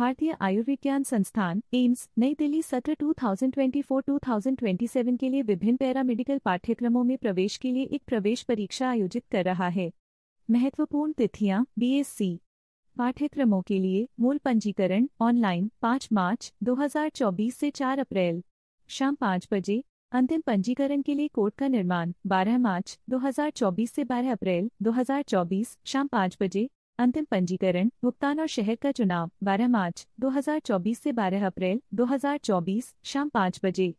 भारतीय आयुर्विज्ञान संस्थान एम्स नई दिल्ली सत्र 2024-2027 के लिए विभिन्न पैरामेडिकल पाठ्यक्रमों में प्रवेश के लिए एक प्रवेश परीक्षा आयोजित कर रहा है महत्वपूर्ण तिथियां बीएससी पाठ्यक्रमों के लिए मूल पंजीकरण ऑनलाइन 5 मार्च 2024 से 4 अप्रैल शाम पाँच बजे अंतिम पंजीकरण के लिए कोर्ट का निर्माण 12 मार्च 2024 से 12 अप्रैल 2024 शाम पाँच बजे अंतिम पंजीकरण भुगतान और शहर का चुनाव 12 मार्च 2024 से 12 अप्रैल 2024 शाम पाँच बजे